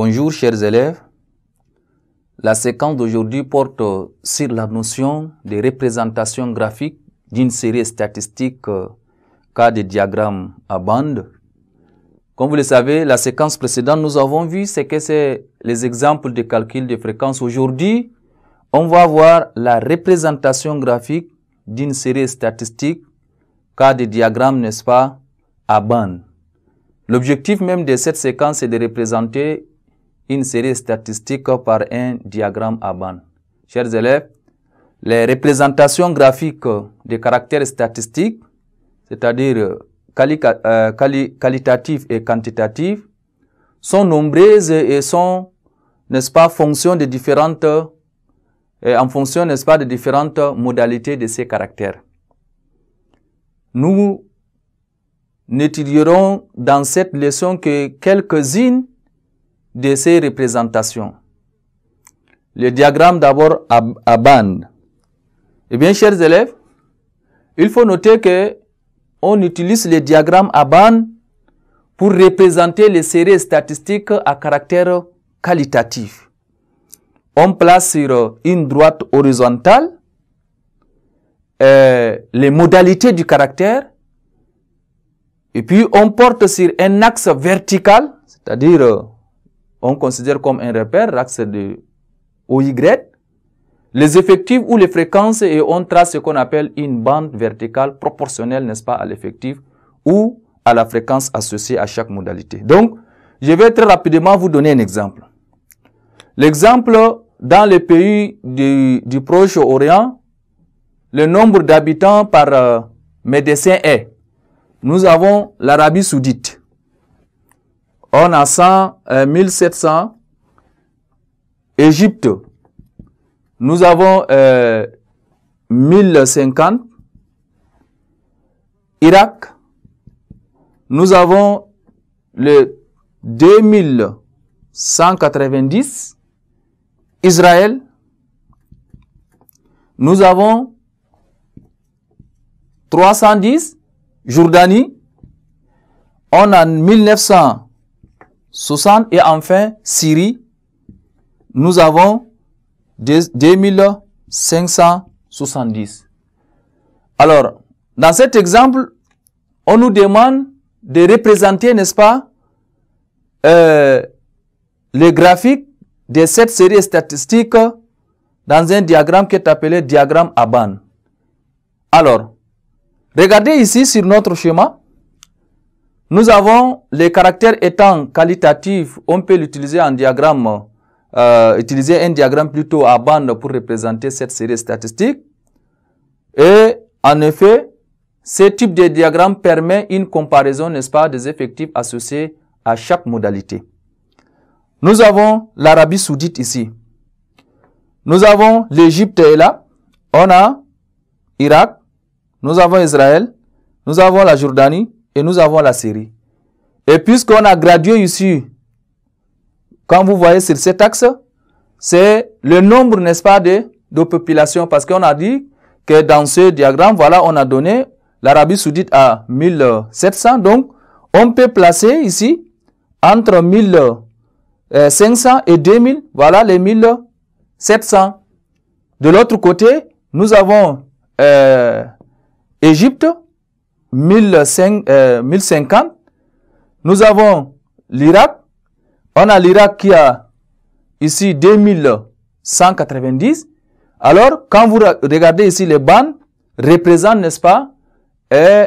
Bonjour chers élèves. La séquence d'aujourd'hui porte sur la notion de représentation graphique d'une série statistique euh, cas de diagramme à bande. Comme vous le savez, la séquence précédente, nous avons vu ce que c'est les exemples de calcul de fréquence. Aujourd'hui, on va voir la représentation graphique d'une série statistique cas de diagramme, n'est-ce pas, à bande. L'objectif même de cette séquence est de représenter une série statistique par un diagramme à bande. Chers élèves, les représentations graphiques des caractères statistiques, c'est-à-dire euh, euh, qualitatifs et quantitatifs, sont nombreuses et sont, n'est-ce pas, fonction de différentes, et en fonction, n'est-ce pas, de différentes modalités de ces caractères. Nous n'étudierons dans cette leçon que quelques-unes de ces représentations. Le diagramme d'abord à, à bande. Eh bien, chers élèves, il faut noter que on utilise le diagramme à bande pour représenter les séries statistiques à caractère qualitatif. On place sur une droite horizontale euh, les modalités du caractère et puis on porte sur un axe vertical, c'est-à-dire euh, on considère comme un repère l'axe de OY, les effectifs ou les fréquences et on trace ce qu'on appelle une bande verticale proportionnelle, n'est-ce pas, à l'effectif ou à la fréquence associée à chaque modalité. Donc, je vais très rapidement vous donner un exemple. L'exemple, dans les pays du, Proche-Orient, le nombre d'habitants par euh, médecin est. Nous avons l'Arabie Saoudite on a 100, 1700. Euh, Égypte, nous avons euh, 1050. Irak, nous avons le 2190. Israël, nous avons 310. Jordanie, on a 1900. 60. Et enfin, Syrie, nous avons 2570. Alors, dans cet exemple, on nous demande de représenter, n'est-ce pas, euh, le graphique de cette série statistique dans un diagramme qui est appelé diagramme Aban. Alors, regardez ici sur notre schéma. Nous avons les caractères étant qualitatifs, on peut l'utiliser en diagramme, euh, utiliser un diagramme plutôt à bande pour représenter cette série statistique. Et en effet, ce type de diagramme permet une comparaison, n'est-ce pas, des effectifs associés à chaque modalité. Nous avons l'Arabie Saoudite ici. Nous avons l'Égypte là. On a Irak. Nous avons Israël. Nous avons la Jordanie et nous avons la série. Et puisqu'on a gradué ici, quand vous voyez sur cet axe, c'est le nombre, n'est-ce pas, de, population, populations. Parce qu'on a dit que dans ce diagramme, voilà, on a donné l'Arabie Saoudite à 1700. Donc, on peut placer ici entre 1500 et 2000, voilà les 1700. De l'autre côté, nous avons euh, Égypte 1050. Euh, nous avons l'Irak. On a l'Irak qui a ici 2190. Alors, quand vous regardez ici les bandes, représentent, n'est-ce pas, et euh,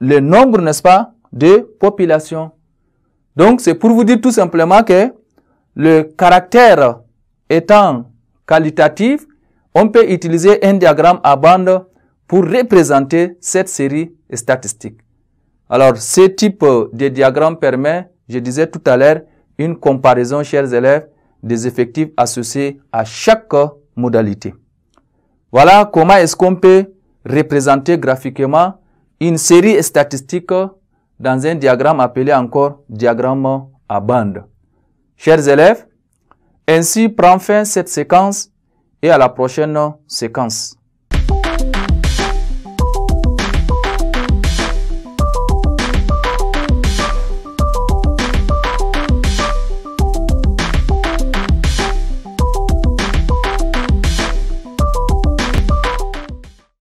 le nombre, n'est-ce pas, de populations. Donc, c'est pour vous dire tout simplement que le caractère étant qualitatif, on peut utiliser un diagramme à bande pour représenter cette série statistique. Alors, ce type de diagramme permet, je disais tout à l'heure, une comparaison, chers élèves, des effectifs associés à chaque modalité. Voilà comment est-ce qu'on peut représenter graphiquement une série statistique dans un diagramme appelé encore diagramme à bande. Chers élèves, ainsi prend fin cette séquence et à la prochaine séquence.